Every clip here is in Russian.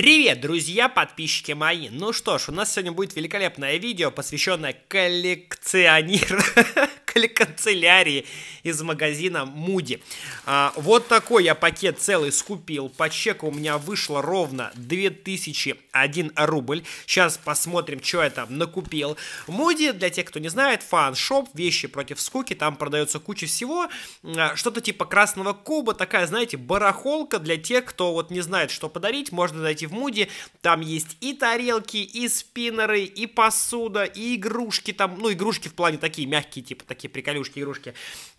Привет, друзья, подписчики мои! Ну что ж, у нас сегодня будет великолепное видео, посвященное коллекционированию... канцелярии из магазина Муди. А, вот такой я пакет целый скупил. По чеку у меня вышло ровно 2001 рубль. Сейчас посмотрим, что я там накупил. Муди, для тех, кто не знает, фан-шоп, вещи против скуки, там продается куча всего. А, что-то типа красного куба, такая, знаете, барахолка для тех, кто вот не знает, что подарить. Можно зайти в Муди, там есть и тарелки, и спиннеры, и посуда, и игрушки там, ну, игрушки в плане такие мягкие, типа такие всякие приколюшки, игрушки.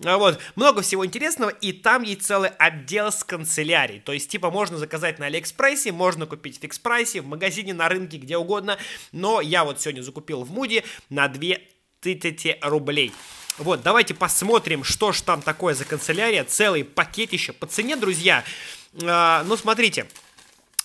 А вот, много всего интересного, и там есть целый отдел с канцелярией, то есть, типа, можно заказать на Алиэкспрессе, можно купить в фикс в магазине, на рынке, где угодно, но я вот сегодня закупил в Муди на 2000 рублей. Вот, давайте посмотрим, что ж там такое за канцелярия, целый пакетище по цене, друзья. Э, ну, смотрите,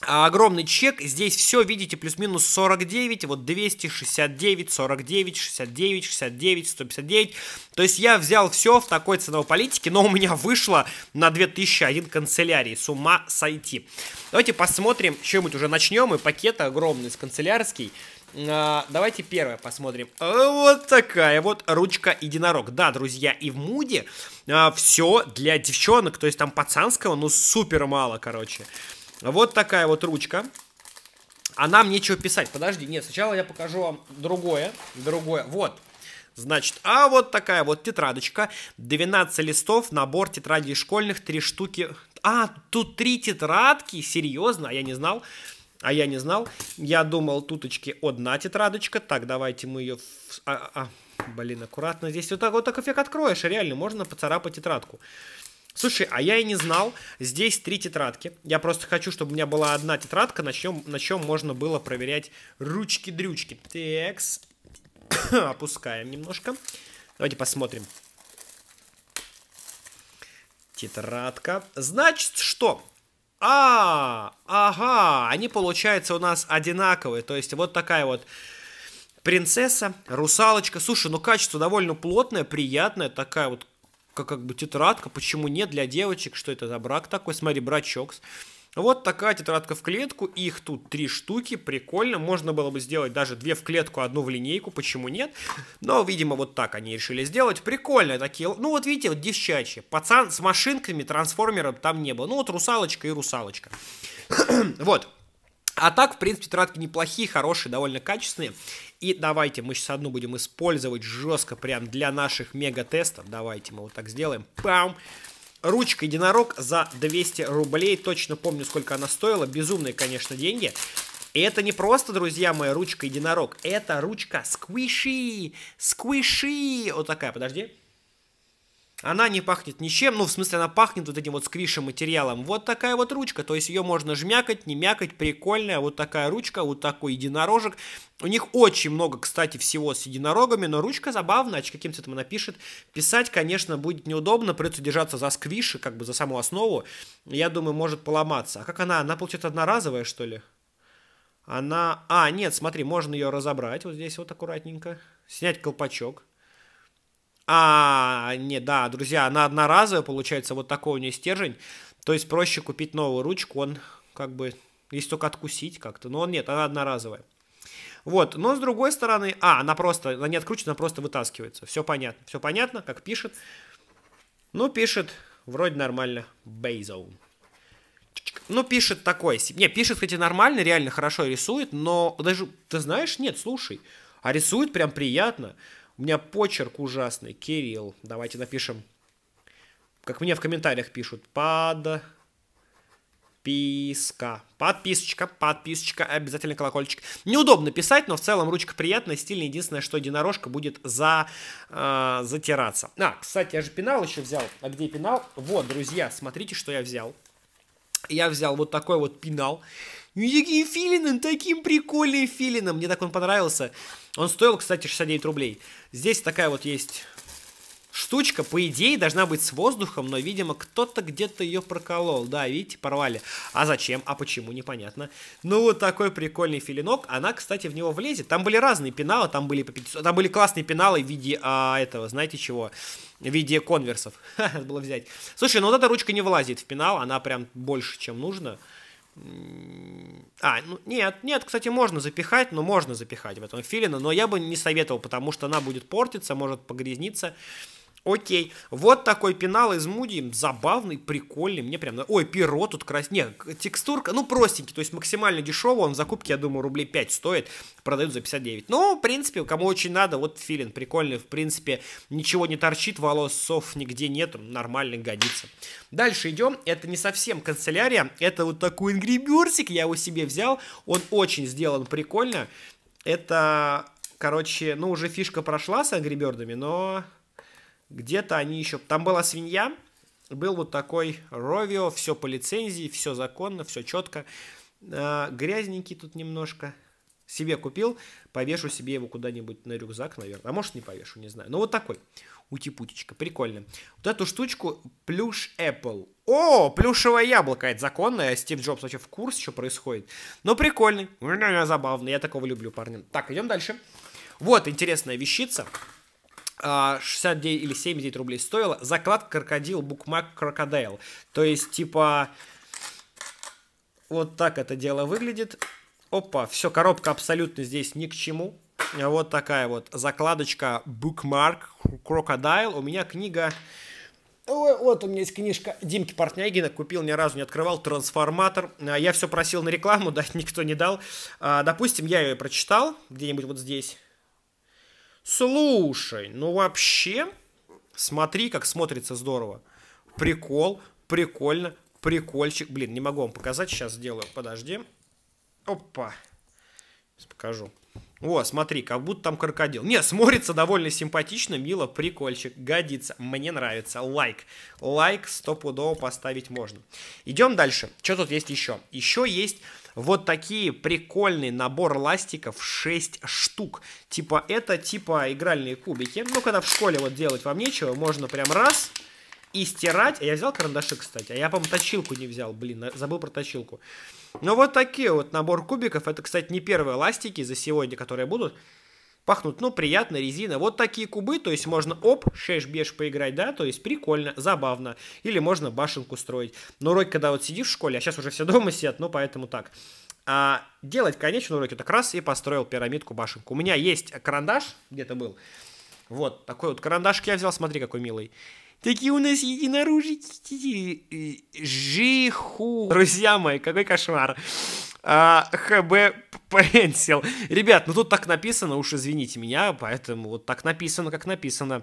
Огромный чек, здесь все, видите, плюс-минус 49, вот 269, 49, 69, 69, 159. То есть я взял все в такой ценовой политике, но у меня вышло на 2001 канцелярий, с ума сойти. Давайте посмотрим, чем-нибудь уже начнем, и пакет огромный с канцелярский. А, давайте первое посмотрим. Э, вот такая вот ручка единорог. Да, друзья, и в муде а, все для девчонок, то есть там пацанского, ну супер мало, короче. Вот такая вот ручка. А нам нечего писать. Подожди, нет, сначала я покажу вам другое. Другое. Вот. Значит, а вот такая вот тетрадочка. 12 листов, набор тетрадей школьных, 3 штуки. А, тут 3 тетрадки? Серьезно? А я не знал. А я не знал. Я думал, туточки одна тетрадочка. Так, давайте мы ее... А, а, блин, аккуратно. Здесь вот так вот так эффект откроешь. А реально, можно поцарапать тетрадку. Слушай, а я и не знал. Здесь три тетрадки. Я просто хочу, чтобы у меня была одна тетрадка, на чем, на чем можно было проверять ручки-дрючки. Текс. Опускаем немножко. Давайте посмотрим. Тетрадка. Значит, что? А, ага, они, получаются у нас одинаковые. То есть вот такая вот принцесса, русалочка. Слушай, ну качество довольно плотное, приятное, такая вот как, как бы тетрадка, почему нет для девочек, что это за брак такой, смотри, брачок. Вот такая тетрадка в клетку, их тут три штуки, прикольно, можно было бы сделать даже две в клетку, одну в линейку, почему нет, но, видимо, вот так они решили сделать, прикольно, такие, ну вот видите, вот девчачьи, пацан с машинками, трансформером там не было, ну вот русалочка и русалочка, вот, а так, в принципе, тетрадки неплохие, хорошие, довольно качественные. И давайте мы сейчас одну будем использовать жестко прям для наших мега-тестов. Давайте мы вот так сделаем. Пам! Ручка единорог за 200 рублей. Точно помню, сколько она стоила. Безумные, конечно, деньги. И это не просто, друзья мои, ручка единорог. Это ручка сквиши. Сквиши. Вот такая, подожди. Она не пахнет ничем, ну, в смысле, она пахнет вот этим вот сквишем материалом. Вот такая вот ручка, то есть ее можно жмякать, не мякать, прикольная вот такая ручка, вот такой единорожек. У них очень много, кстати, всего с единорогами, но ручка забавная, очки каким цветом она пишет. Писать, конечно, будет неудобно, придется держаться за сквиши, как бы за саму основу. Я думаю, может поломаться. А как она? Она, получается, одноразовая, что ли? Она... А, нет, смотри, можно ее разобрать вот здесь вот аккуратненько. Снять колпачок. А, не, да, друзья, она одноразовая, получается, вот такой у нее стержень. То есть проще купить новую ручку, он как бы, если только откусить как-то. Но он нет, она одноразовая. Вот, но с другой стороны, а, она просто, она не откручена, она просто вытаскивается. Все понятно, все понятно, как пишет. Ну, пишет, вроде нормально, Бейзоун. Ну, пишет такой, не, пишет, хотя нормально, реально хорошо рисует, но даже, ты знаешь, нет, слушай, а рисует прям приятно. У меня почерк ужасный. Кирилл. Давайте напишем. Как мне в комментариях пишут. Под... Подписка. Подписочка, подписочка, обязательно колокольчик. Неудобно писать, но в целом ручка приятная, стильная. Единственное, что единорожка будет за, э, затираться. А, кстати, я же пенал еще взял. А где пенал? Вот, друзья, смотрите, что я взял. Я взял вот такой вот пенал. «Ну, Никаким филином, таким прикольным филином. Мне так он понравился. Он стоил, кстати, 69 рублей. Здесь такая вот есть штучка, по идее, должна быть с воздухом, но, видимо, кто-то где-то ее проколол. Да, видите, порвали. А зачем? А почему? Непонятно. Ну, вот такой прикольный филинок. Она, кстати, в него влезет. Там были разные пеналы, там были, по 500, там были классные пеналы в виде а, этого, знаете чего? В виде конверсов. Надо было взять. Слушай, ну вот эта ручка не влазит в пенал, она прям больше, чем нужно. А, ну, нет, нет, кстати, можно запихать, но можно запихать в этом филина, но я бы не советовал, потому что она будет портиться, может погрязниться. Окей, вот такой пенал из Муди, забавный, прикольный, мне прям... Ой, перо тут краснее, текстурка, ну, простенький, то есть максимально дешевый, он в закупке, я думаю, рублей 5 стоит, продают за 59. Ну, в принципе, кому очень надо, вот филин прикольный, в принципе, ничего не торчит, волос сов нигде нет, нормально годится. Дальше идем, это не совсем канцелярия, это вот такой ингреберсик я его себе взял, он очень сделан прикольно, это... Короче, ну, уже фишка прошла с ангрибердами, но где-то они еще... Там была свинья, был вот такой Ровио, все по лицензии, все законно, все четко. А, грязненький тут немножко. Себе купил, повешу себе его куда-нибудь на рюкзак, наверное. А может не повешу, не знаю. Но ну, вот такой утипутечка, прикольно. Вот эту штучку плюш Apple. О, плюшевое яблоко, это законное. Стив Джобс вообще в курсе, что происходит. Но прикольный, забавный, я такого люблю, парни. Так, идем дальше. Вот интересная вещица. 69 а, или 70 рублей стоила. закладка крокодил, букмак крокодайл. То есть, типа, вот так это дело выглядит. Опа, все, коробка абсолютно здесь ни к чему. Вот такая вот закладочка Bookmark Crocodile. У меня книга... Ой, вот у меня есть книжка Димки Портнягина, купил, ни разу не открывал, «Трансформатор». А, я все просил на рекламу, да никто не дал. А, допустим, я ее прочитал где-нибудь вот здесь Слушай, ну вообще, смотри, как смотрится здорово. Прикол, прикольно, прикольчик. Блин, не могу вам показать, сейчас сделаю, подожди. Опа, сейчас покажу. О, смотри, как будто там крокодил. Не, смотрится довольно симпатично, мило, прикольчик. Годится, мне нравится. Лайк. Лайк стопудово поставить можно. Идем дальше. Что тут есть еще? Еще есть вот такие прикольный набор ластиков 6 штук. Типа это типа игральные кубики. Ну, когда в школе вот делать вам нечего, можно прям раз и стирать. А я взял карандаши, кстати, а я, по-моему, точилку не взял, блин, забыл про точилку. Ну вот такие вот набор кубиков. Это, кстати, не первые ластики за сегодня, которые будут. Пахнут, ну, приятно, резина. Вот такие кубы, то есть можно оп, шеш-беш поиграть, да, то есть прикольно, забавно. Или можно башенку строить. Но уроки, когда вот сидишь в школе, а сейчас уже все дома сидят, ну, поэтому так. А делать конечный урок, так раз и построил пирамидку, башенку. У меня есть карандаш, где-то был. Вот, такой вот карандашик я взял, смотри, какой милый. Такие у нас единоружики. Жиху. Друзья мои, какой кошмар. А, ХБ Пенсил. Ребят, ну тут так написано, уж извините меня, поэтому вот так написано, как написано.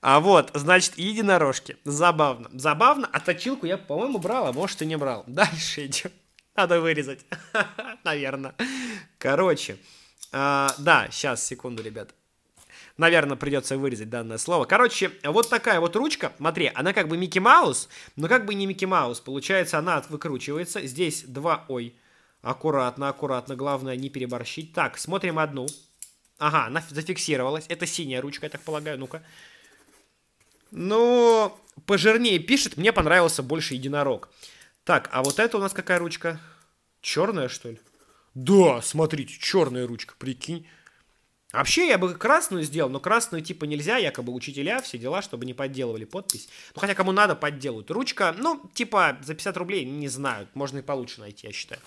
А вот, значит, единорожки. Забавно. Забавно, а точилку я, по-моему, брал, а может и не брал. Дальше идем. Надо вырезать. Наверное. Короче. А, да, сейчас, секунду, ребят. Наверное, придется вырезать данное слово. Короче, вот такая вот ручка. Смотри, она как бы Микки Маус, но как бы не Микки Маус. Получается, она выкручивается. Здесь два... Ой, аккуратно, аккуратно. Главное не переборщить. Так, смотрим одну. Ага, она зафиксировалась. Это синяя ручка, я так полагаю. Ну-ка. Ну, пожирнее пишет. Мне понравился больше единорог. Так, а вот это у нас какая ручка? Черная, что ли? Да, смотрите, черная ручка, прикинь. Вообще, я бы красную сделал, но красную типа нельзя, якобы учителя, все дела, чтобы не подделывали подпись. Ну, хотя кому надо, подделают. Ручка, ну, типа, за 50 рублей не знаю, можно и получше найти, я считаю.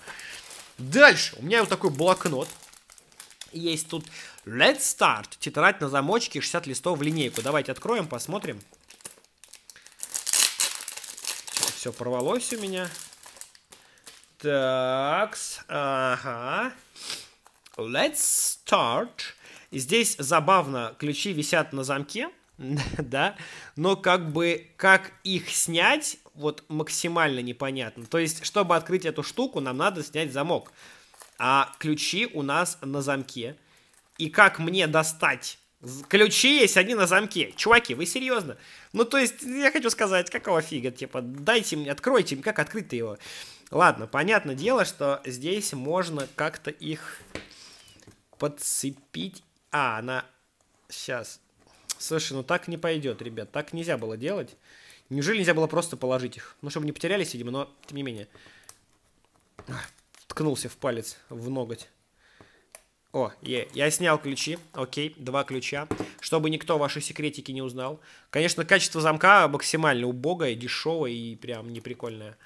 Дальше, у меня вот такой блокнот. Есть тут Let's Start, тетрадь на замочке, 60 листов в линейку. Давайте откроем, посмотрим. Все порвалось у меня. Так, ага. Let's Start здесь забавно, ключи висят на замке, да, но как бы как их снять, вот максимально непонятно. То есть, чтобы открыть эту штуку, нам надо снять замок. А ключи у нас на замке. И как мне достать Ключи есть, они на замке. Чуваки, вы серьезно? Ну, то есть, я хочу сказать, какого фига, типа, дайте мне, откройте, как открыть-то его? Ладно, понятное дело, что здесь можно как-то их подцепить а, она... Сейчас. Слушай, ну так не пойдет, ребят. Так нельзя было делать. Неужели нельзя было просто положить их? Ну, чтобы не потерялись, видимо, но тем не менее. Ткнулся в палец, в ноготь. О, е, я снял ключи, окей, два ключа, чтобы никто ваши секретики не узнал. Конечно, качество замка максимально убогое, дешевое и прям неприкольное.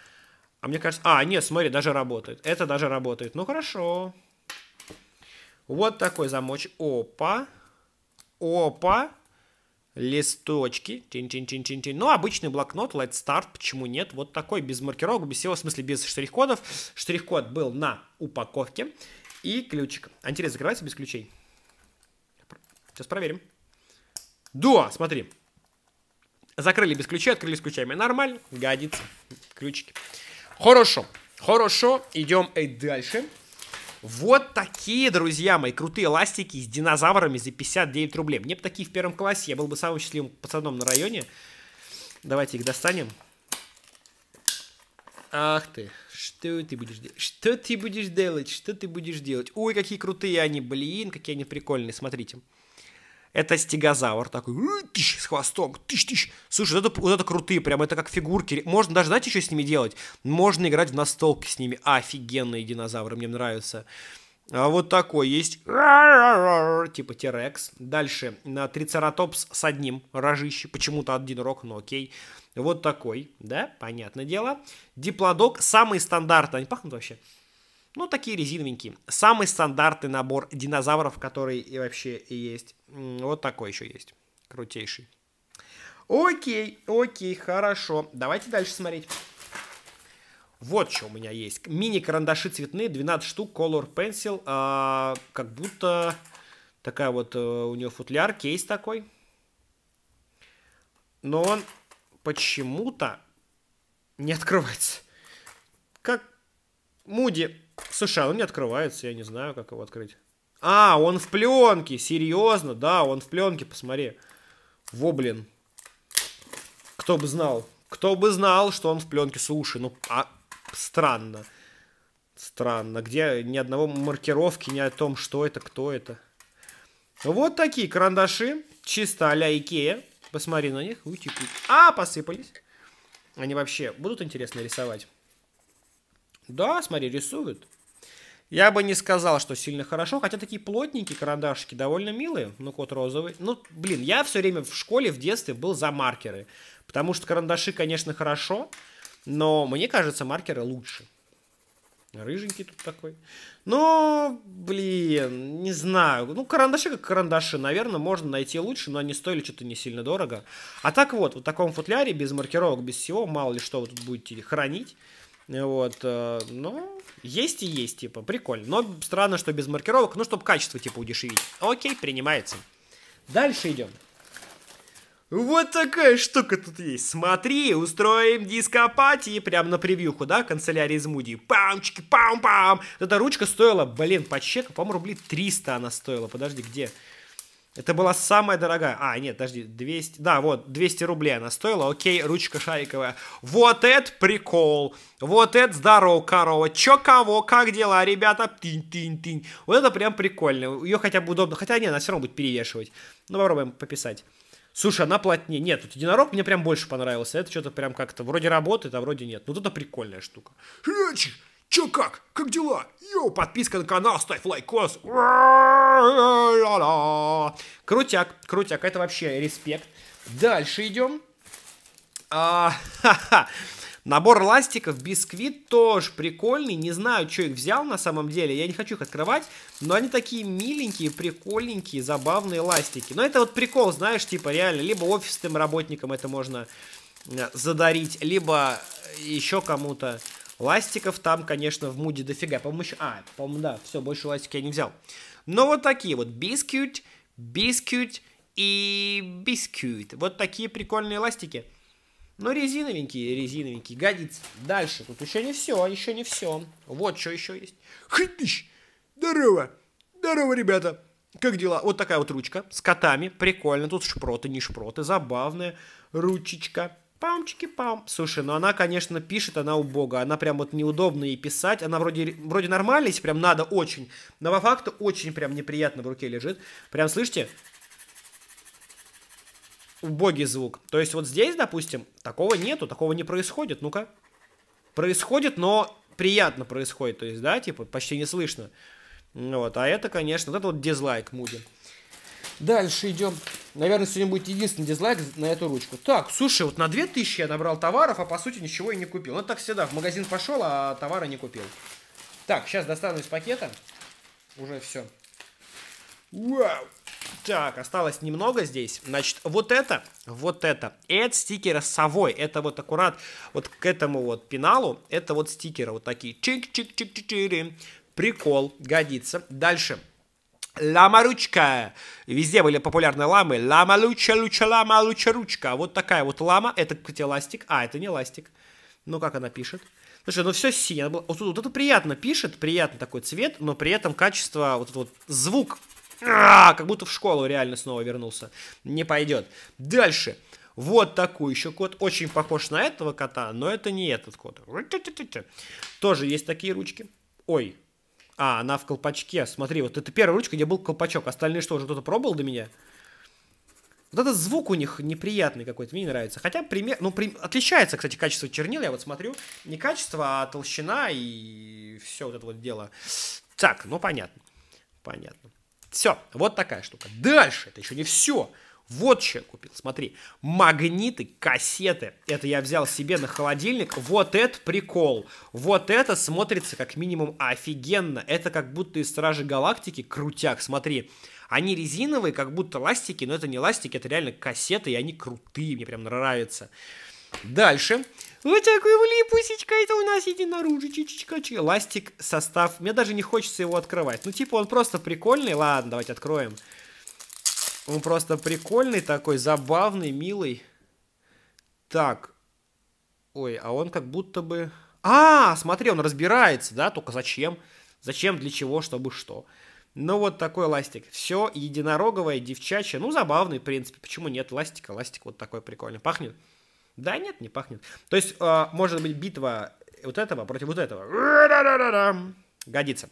А мне кажется... А, нет, смотри, даже работает. Это даже работает. Ну, хорошо. Вот такой замочек. Опа. Опа. Листочки. тин, тин, тин, тин, тин. Ну, обычный блокнот, Light Start, почему нет? Вот такой, без маркировок, без всего, в смысле, без штрих-кодов. Штрих-код был на упаковке. И ключик. А интересно, закрывается без ключей? Сейчас проверим. Да, смотри. Закрыли без ключей, открыли с ключами. Нормально, годится. Ключики. Хорошо. Хорошо, идем и дальше. Вот такие, друзья мои, крутые ластики с динозаврами за 59 рублей. Мне бы такие в первом классе, я был бы самым счастливым пацаном на районе. Давайте их достанем. Ах ты, что ты будешь делать? Что ты будешь делать? Что ты будешь делать? Ой, какие крутые они, блин, какие они прикольные, смотрите. Это стегозавр такой, тыщ, с хвостом, тыщ, тыщ. Слушай, вот это, вот это крутые, прям это как фигурки. Можно даже, знаете, что с ними делать? Можно играть в настолки с ними. Офигенные динозавры, мне нравятся. А вот такой есть, типа Терекс. Дальше, на Трицератопс с одним рожище, почему-то один рог, но окей. Вот такой, да, понятное дело. Диплодок, самый стандартный, они пахнут вообще? Ну, такие резиновенькие. Самый стандартный набор динозавров, который и вообще есть. Вот такой еще есть. Крутейший. Окей, окей, хорошо. Давайте дальше смотреть. Вот что у меня есть. Мини-карандаши цветные, 12 штук, Color Pencil. А, как будто такая вот э, у нее футляр, кейс такой. Но он почему-то не открывается. Как Муди Слушай, а он не открывается, я не знаю, как его открыть. А, он в пленке, серьезно, да, он в пленке, посмотри. Во, блин. Кто бы знал, кто бы знал, что он в пленке. Слушай, ну, а, странно. Странно, где ни одного маркировки, ни о том, что это, кто это. Вот такие карандаши, чисто а-ля Икея. Посмотри на них, утекли. А, посыпались. Они вообще будут интересно рисовать. Да, смотри, рисуют. Я бы не сказал, что сильно хорошо, хотя такие плотненькие карандашики довольно милые, ну, кот розовый. Ну, блин, я все время в школе, в детстве был за маркеры, потому что карандаши, конечно, хорошо, но мне кажется, маркеры лучше. Рыженький тут такой. Но, блин, не знаю. Ну, карандаши как карандаши. Наверное, можно найти лучше, но они стоили что-то не сильно дорого. А так вот, в таком футляре, без маркировок, без всего, мало ли что вы тут будете хранить. Вот, э, ну, есть и есть, типа, прикольно. Но странно, что без маркировок, ну, чтобы качество, типа, удешевить. Окей, принимается. Дальше идем. Вот такая штука тут есть. Смотри, устроим дископатии прям на превьюху, да, канцелярии из Муди. Памчики, пам-пам. Эта ручка стоила, блин, по чеку, по-моему, рублей 300 она стоила. Подожди, где? Это была самая дорогая. А, нет, подожди, 200... Да, вот, 200 рублей она стоила. Окей, ручка шариковая. Вот это прикол. Вот это здорово, корова. Чё, кого, как дела, ребята? Тынь-тынь-тынь. Вот это прям прикольно. Ее хотя бы удобно. Хотя, нет, она все равно будет перевешивать. Ну, попробуем пописать. Слушай, она плотнее. Нет, тут единорог мне прям больше понравился. Это что-то прям как-то вроде работает, а вроде нет. Ну, вот это прикольная штука. Чё как? Как дела? Йоу, подписка на канал, ставь лайкос. Крутяк, крутяк, это вообще респект. Дальше идем. А, Набор ластиков, бисквит тоже прикольный. Не знаю, что их взял на самом деле. Я не хочу их открывать. Но они такие миленькие, прикольненькие, забавные ластики. Но это вот прикол, знаешь, типа реально. Либо офисным работникам это можно э, задарить, либо еще кому-то. Ластиков там, конечно, в муде дофига. По-моему, еще... А, по-моему, да, все, больше ластики я не взял. Но вот такие вот. Бискют, бискют и бискют. Вот такие прикольные ластики. Ну, резиновенькие, резиновенькие, годится. Дальше, тут еще не все, еще не все. Вот что еще есть. Хыдыщ! Здорово! Здорово, ребята! Как дела? Вот такая вот ручка с котами. Прикольно. Тут шпроты, не шпроты. Забавная ручечка. Памчики-пам. Слушай, ну она, конечно, пишет, она убога. Она прям вот неудобно ей писать. Она вроде, вроде нормальная, если прям надо, очень. Но по факту очень прям неприятно в руке лежит. Прям, слышите? Убогий звук. То есть вот здесь, допустим, такого нету, такого не происходит. Ну-ка. Происходит, но приятно происходит. То есть, да, типа, почти не слышно. Вот, а это, конечно, вот это вот дизлайк Муди. Дальше идем. Наверное, сегодня будет единственный дизлайк на эту ручку. Так, слушай, вот на 2000 я набрал товаров, а по сути ничего и не купил. Ну, так всегда, в магазин пошел, а товара не купил. Так, сейчас достану из пакета. Уже все. Вау! Так, осталось немного здесь. Значит, вот это, вот это. Это стикеры с совой. Это вот аккурат вот к этому вот пеналу. Это вот стикеры вот такие. Чик-чик-чик-чик-чик. Прикол. Годится. Дальше. Лама ручка. Везде были популярные ламы. Лама луча, луча, лама, луча ручка. Вот такая вот лама. Это, кстати, ластик. А, это не ластик. Ну, как она пишет? Слушай, ну все синее. Вот, вот, вот это приятно пишет, приятный такой цвет, но при этом качество, вот этот вот звук, а, как будто в школу реально снова вернулся. Не пойдет. Дальше. Вот такой еще кот. Очень похож на этого кота, но это не этот кот. Тоже есть такие ручки. Ой, а, она в колпачке. Смотри, вот это первая ручка, где был колпачок. Остальные что, уже кто-то пробовал до меня? Вот этот звук у них неприятный какой-то, мне не нравится. Хотя пример, ну, при... отличается, кстати, качество чернил. Я вот смотрю, не качество, а толщина и все вот это вот дело. Так, ну понятно. Понятно. Все, вот такая штука. Дальше, это еще не все. Вот что я купил, смотри. Магниты, кассеты. Это я взял себе на холодильник. Вот это прикол. Вот это смотрится как минимум офигенно. Это как будто из Стражи Галактики крутяк, смотри. Они резиновые, как будто ластики, но это не ластики, это реально кассеты, и они крутые, мне прям нравятся. Дальше. Вот такой влипусечка, это у нас единоружечечка. Ластик, состав. Мне даже не хочется его открывать. Ну, типа, он просто прикольный. Ладно, давайте откроем. Откроем. Он просто прикольный такой, забавный, милый. Так. Ой, а он как будто бы... А, смотри, он разбирается, да? Только зачем? Зачем, для чего, чтобы что? Ну, вот такой ластик. Все единороговое, девчачье. Ну, забавный, в принципе. Почему нет ластика? Ластик вот такой прикольный. Пахнет? Да нет, не пахнет. То есть, э, может быть, битва вот этого против вот этого. Годится.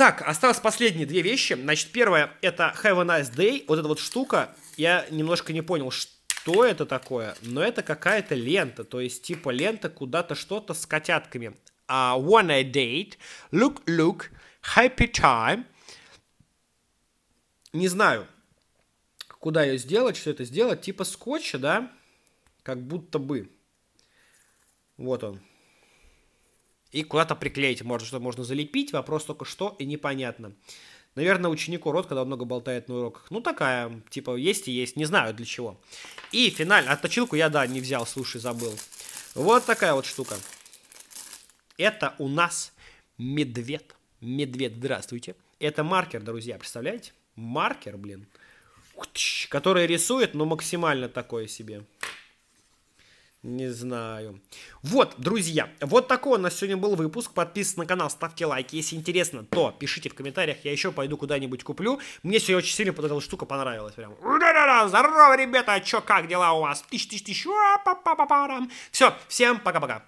Так, осталось последние две вещи. Значит, первое это Have a Nice Day. Вот эта вот штука. Я немножко не понял, что это такое. Но это какая-то лента. То есть, типа лента куда-то что-то с котятками. Uh, one a date. Look, look. Happy time. Не знаю, куда ее сделать, что это сделать. Типа скотча, да? Как будто бы. Вот он. И куда-то приклеить может что можно залепить. Вопрос только что и непонятно. Наверное, ученику рот, когда он много болтает на уроках. Ну, такая, типа, есть и есть. Не знаю для чего. И финально. Отточилку а я, да, не взял, слушай, забыл. Вот такая вот штука. Это у нас медведь. Медведь, здравствуйте. Это маркер, друзья, представляете? Маркер, блин. Который рисует, но максимально такое себе. Не знаю. Вот, друзья, вот такой у нас сегодня был выпуск. Подписывайтесь на канал, ставьте лайки. Если интересно, то пишите в комментариях, я еще пойду куда-нибудь куплю. Мне сегодня очень сильно эта штука понравилась. Прям. Здорово, ребята, а Че как дела у вас? Тысяч, тысяч, тысяч. Все, всем пока-пока.